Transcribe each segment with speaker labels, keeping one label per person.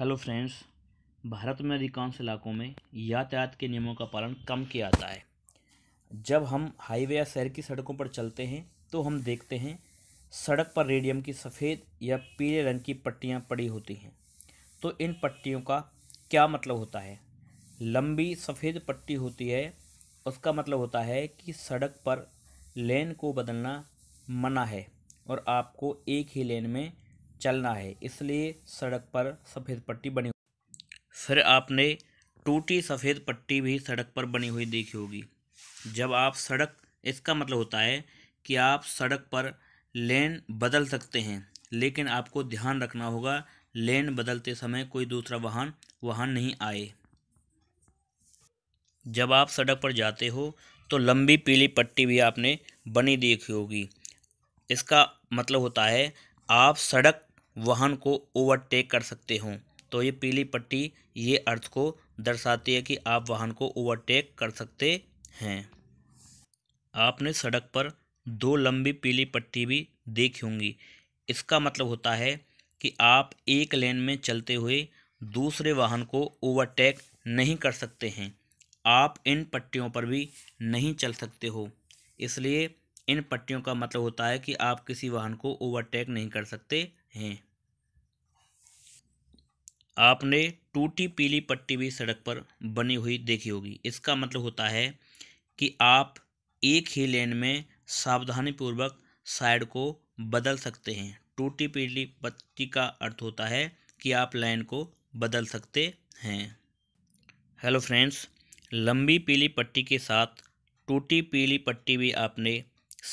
Speaker 1: hello friends Bharat में अधिकांश इलाकों में यातायात के नियमों का पालन कम किया जाता है जब हम हाईवे या शहर की सड़कों पर चलते हैं तो हम देखते हैं सड़क पर रेडियम की सफ़ेद या पीले रंग की पट्टियाँ पड़ी होती हैं तो इन पट्टियों का क्या मतलब होता है लंबी सफ़ेद पट्टी होती है उसका मतलब होता है कि सड़क पर लेन को बदलना मना है और आपको एक ही लेन में चलना है इसलिए सड़क पर सफ़ेद पट्टी बनी फिर आपने टूटी सफ़ेद पट्टी भी सड़क पर बनी हुई देखी होगी जब आप सड़क इसका मतलब होता है कि आप सड़क पर लेन बदल सकते हैं लेकिन आपको ध्यान रखना होगा लेन बदलते समय कोई दूसरा वाहन वाहन नहीं आए जब आप सड़क पर जाते हो तो लंबी पीली पट्टी भी आपने बनी देखी होगी इसका मतलब होता है आप सड़क वाहन को ओवरटेक कर सकते हों तो ये पीली पट्टी ये अर्थ को दर्शाती है कि आप वाहन को ओवरटेक कर सकते हैं आपने सड़क पर दो लंबी पीली पट्टी भी देखी होंगी इसका मतलब होता है कि आप एक लेन में चलते हुए दूसरे वाहन को ओवरटेक नहीं कर सकते हैं आप इन पट्टियों पर भी नहीं चल सकते हो इसलिए इन पट्टियों का मतलब होता है कि आप किसी वाहन को ओवरटेक नहीं कर सकते हैं आपने टूटी पीली पट्टी भी सड़क पर बनी हुई देखी होगी इसका मतलब होता है कि आप एक ही लेन में सावधानीपूर्वक साइड को बदल सकते हैं टूटी पीली पट्टी का अर्थ होता है कि आप लाइन को बदल सकते हैं हेलो फ्रेंड्स लंबी पीली पट्टी के साथ टूटी पीली पट्टी भी आपने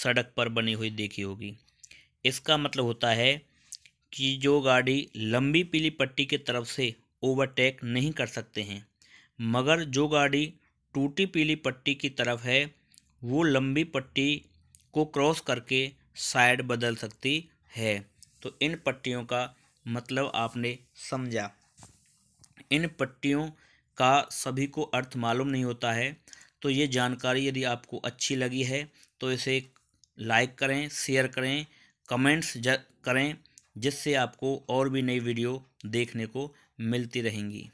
Speaker 1: सड़क पर बनी हुई देखी होगी इसका मतलब होता है कि जो गाड़ी लंबी पीली पट्टी की तरफ से ओवरटेक नहीं कर सकते हैं मगर जो गाड़ी टूटी पीली पट्टी की तरफ है वो लंबी पट्टी को क्रॉस करके साइड बदल सकती है तो इन पट्टियों का मतलब आपने समझा इन पट्टियों का सभी को अर्थ मालूम नहीं होता है तो ये जानकारी यदि आपको अच्छी लगी है तो इसे लाइक करें शेयर करें कमेंट्स करें जिससे आपको और भी नई वीडियो देखने को मिलती रहेंगी